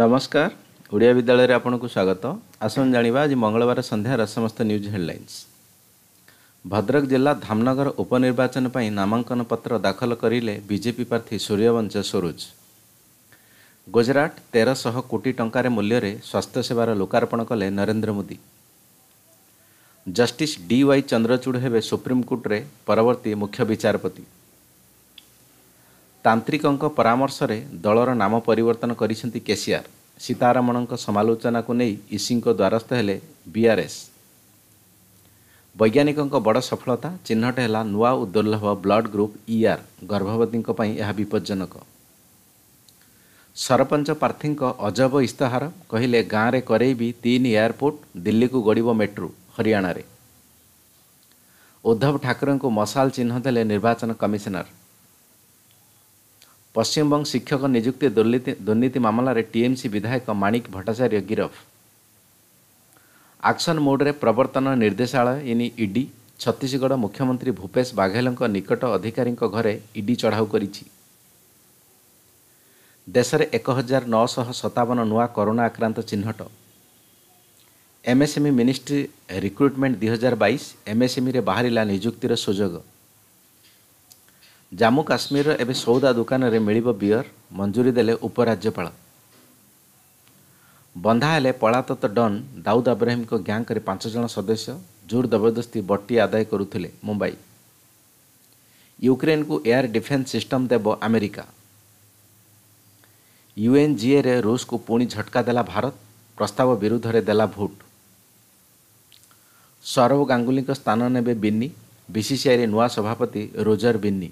ନମସ୍କାର ଓଡ଼ିଆ ବିଦ୍ୟାଳୟରେ ଆପଣଙ୍କୁ ସ୍ୱାଗତ ଆସନ୍ତୁ ଜାଣିବା ଆଜି ମଙ୍ଗଳବାର ସନ୍ଧ୍ୟାର ସମସ୍ତ ନ୍ୟୁଜ୍ ହେଡ଼ଲାଇନ୍ସ ଭଦ୍ରକ ଜିଲ୍ଲା ଧାମନଗର ଉପନିର୍ବାଚନ ପାଇଁ ନାମାଙ୍କନ ପତ୍ର ଦାଖଲ କରିଲେ ବିଜେପି ପ୍ରାର୍ଥୀ ସୂର୍ଯ୍ୟବଂଶ ସୁରୁଜ ଗୁଜରାଟ ତେରଶହ କୋଟି ଟଙ୍କାରେ ମୂଲ୍ୟରେ ସ୍ୱାସ୍ଥ୍ୟସେବାର ଲୋକାର୍ପଣ କଲେ ନରେନ୍ଦ୍ର ମୋଦି ଜଷ୍ଟିସ୍ ଡିୱାଇ ଚନ୍ଦ୍ରଚୂଡ଼ ହେବେ ସୁପ୍ରିମକୋର୍ଟରେ ପରବର୍ତ୍ତୀ ମୁଖ୍ୟ ବିଚାରପତି ତାନ୍ତ୍ରିକଙ୍କ ପରାମର୍ଶରେ ଦଳର ନାମ ପରିବର୍ତ୍ତନ କରିଛନ୍ତି କେସିଆର୍ ସୀତାରମଣଙ୍କ ସମାଲୋଚନାକୁ ନେଇ ଇସିଙ୍କ ଦ୍ୱାରସ୍ଥ ହେଲେ ବିଆର୍ଏସ୍ ବୈଜ୍ଞାନିକଙ୍କ ବଡ଼ ସଫଳତା ଚିହ୍ନଟ ହେଲା ନୂଆ ଉଦୁର୍ଲଭ ବ୍ଲଡ୍ ଗ୍ରୁପ୍ ଇଆର୍ ଗର୍ଭବତୀଙ୍କ ପାଇଁ ଏହା ବିପଜ୍ଜନକ ସରପଞ୍ଚ ପ୍ରାର୍ଥୀଙ୍କ ଅଜବ ଇସ୍ତାହାର କହିଲେ ଗାଁରେ କରେଇବି ତିନି ଏୟାରପୋର୍ଟ ଦିଲ୍ଲୀକୁ ଗଡ଼ିବ ମେଟ୍ରୋ ହରିୟାଣାରେ ଉଦ୍ଧବ ଠାକରେଙ୍କୁ ମଶାଲ ଚିହ୍ନ ଦେଲେ ନିର୍ବାଚନ କମିଶନର ପଶ୍ଚିମବଙ୍ଗ ଶିକ୍ଷକ ନିଯୁକ୍ତି ଦୁର୍ନୀତି ମାମଲାରେ ଟିଏମ୍ସି ବିଧାୟକ ମାଣିକ ଭଟ୍ଟାଚାର୍ଯ୍ୟ ଗିରଫ ଆକ୍ସନ୍ ମୋଡ଼ରେ ପ୍ରବର୍ତ୍ତନ ନିର୍ଦ୍ଦେଶାଳୟ ଇନି ଇଡି ଛତିଶଗଡ଼ ମୁଖ୍ୟମନ୍ତ୍ରୀ ଭୂପେଶ ବାଘେଲଙ୍କ ନିକଟ ଅଧିକାରୀଙ୍କ ଘରେ ଇଡି ଚଢ଼ାଉ କରିଛି ଦେଶରେ ଏକ ହଜାର ନଅଶହ ସତାବନ ନୂଆ କରୋନା ଆକ୍ରାନ୍ତ ଚିହ୍ନଟ ଏମ୍ଏସ୍ଏମ୍ଇ ମିନିଷ୍ଟ୍ରି ରିକ୍ରୁଟମେଣ୍ଟ ଦୁଇ ହଜାର ବାଇଶ ଏମ୍ଏସ୍ଏମ୍ଇରେ ବାହାରିଲା ନିଯୁକ୍ତିର ସୁଯୋଗ ଜାମ୍ମୁ କାଶ୍ମୀରର ଏବେ ସଉଦା ଦୋକାନରେ ମିଳିବ ବିୟର ମଞ୍ଜୁରୀ ଦେଲେ ଉପରାଜ୍ୟପାଳ ବନ୍ଧା ହେଲେ ପଳାତତ ଡନ୍ ଦାଉଦ୍ ଅବ୍ରାହିମ୍ଙ୍କ ଗ୍ୟାଙ୍କରେ ପାଞ୍ଚ ଜଣ ସଦସ୍ୟ ଜୋର୍ ଜବରଦସ୍ତି ବଟି ଆଦାୟ କରୁଥିଲେ ମୁମ୍ବାଇ ୟୁକ୍ରେନ୍କୁ ଏୟାର ଡିଫେନ୍ସ ସିଷ୍ଟମ୍ ଦେବ ଆମେରିକା ୟୁଏନ୍ଜିଏରେ ରୁଷକୁ ପୁଣି ଝଟକା ଦେଲା ଭାରତ ପ୍ରସ୍ତାବ ବିରୁଦ୍ଧରେ ଦେଲା ଭୋଟ୍ ସୌରଭ ଗାଙ୍ଗୁଲିଙ୍କ ସ୍ଥାନ ନେବେ ବିନ୍ନି ବିସିସିଆଇରେ ନୂଆ ସଭାପତି ରୋଜର ବିନ୍ନି